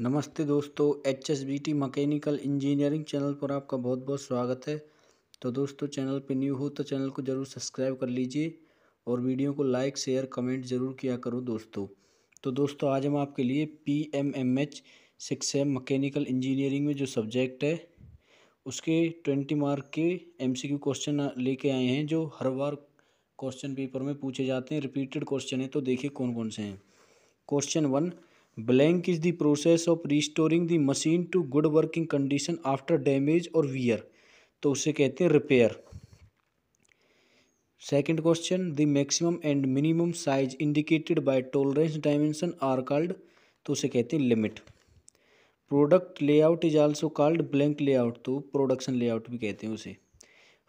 नमस्ते दोस्तों H S B T mechanical engineering channel पर आपका बहुत बहुत स्वागत है तो दोस्तों चैनल पर न्यू हो तो चैनल को ज़रूर सब्सक्राइब कर लीजिए और वीडियो को लाइक शेयर कमेंट ज़रूर किया करो दोस्तों तो दोस्तों आज हम आपके लिए P M M H six M mechanical engineering में जो सब्जेक्ट है उसके ट्वेंटी मार्क के एम सी क्यू क्वेश्चन लेके आए हैं जो हर बार क्वेश्चन पेपर में पूछे जाते हैं रिपीटेड क्वेश्चन है तो देखिए कौन कौन से हैं question one blank is the process of restoring the machine to good working condition after damage और वियर तो उसे कहते हैं repair second question the maximum and minimum size indicated by tolerance dimension are called तो उसे कहते हैं limit product layout is also called blank layout तो प्रोडक्शन लेआउट भी कहते हैं उसे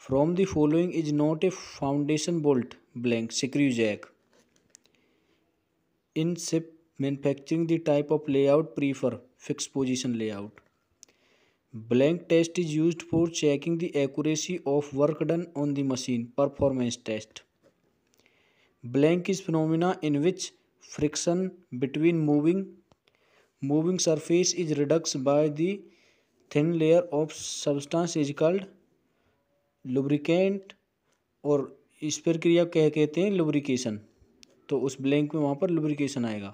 from the following is not a foundation bolt blank screw Jack in ship manufacturing the type of layout prefer fix position layout blank test is use for checking the accuracy of work done on the machine performance test blank is phenomena in which friction between moving moving surface is reduced by the thin layer of substance is called lubricant और इस प्रक्रिया कह कहते हैं lubrication तो उस blank में वहाँ पर लुब्रिकेशन आएगा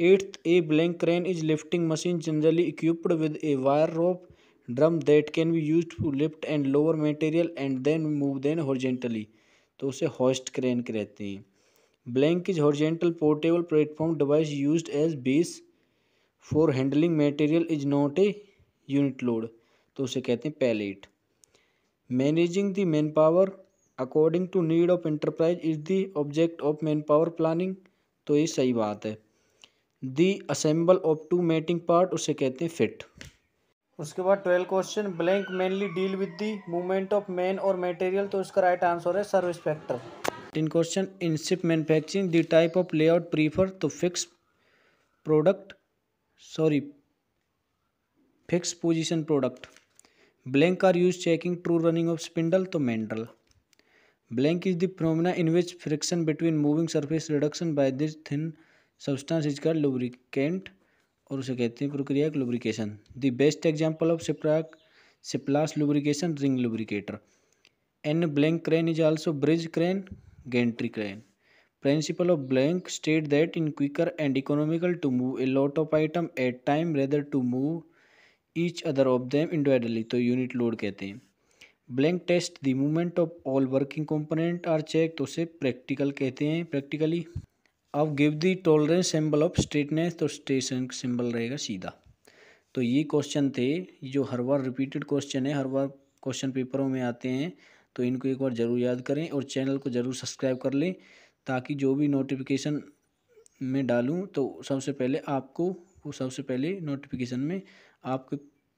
eighth a blank crane is lifting machine generally equipped with a wire rope drum that can be use to lift and lower material and then move then horizontally तो उसे hoist crane कहते हैं blank is horizontal portable platform device use as base for handling material is not a unit load तो उसे कहते हैं pallet managing the man power according to need of enterprise is the object of man power planning तो ये सही बात है the assemble of two mating part उसे कहते हैं फिट उसके बाद twelve question blank mainly deal with the movement of man और मटेरियल तो इसका राइट आंसर है service factor ten question in ship manufacturing the type of layout prefer तो fix product sorry fix position product blank are use checking true running of spindle तो mandrel blank is the phenomena in which friction between moving surface reduction by this thin substance is का lubricant और उसे कहते हैं प्रक्रिया lubrication the best example of सिप्राक splash lubrication ring lubricator an blank crane is also bridge crane gantry crane principle of blank state that in quicker and economical to move a lot of item at time rather to move each other of them individually तो unit load कहते हैं blank test the movement of all working component are check तो उसे practical कहते हैं practically अब give the tolerance symbol of straightness तो station symbol रहेगा सीधा तो ये क्वेश्चन थे जो हर बार रिपीटेड क्वेश्चन है हर बार क्वेश्चन पेपरों में आते हैं तो इनको एक बार ज़रूर याद करें और चैनल को ज़रूर सब्सक्राइब कर लें ताकि जो भी नोटिफिकेशन में डालूं तो सबसे पहले आपको वो सबसे पहले नोटिफिकेशन में आपको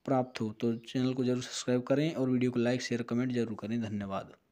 प्राप्त हो तो चैनल को ज़रूर सब्सक्राइब करें और वीडियो को लाइक शेयर कमेंट जरूर करें धन्यवाद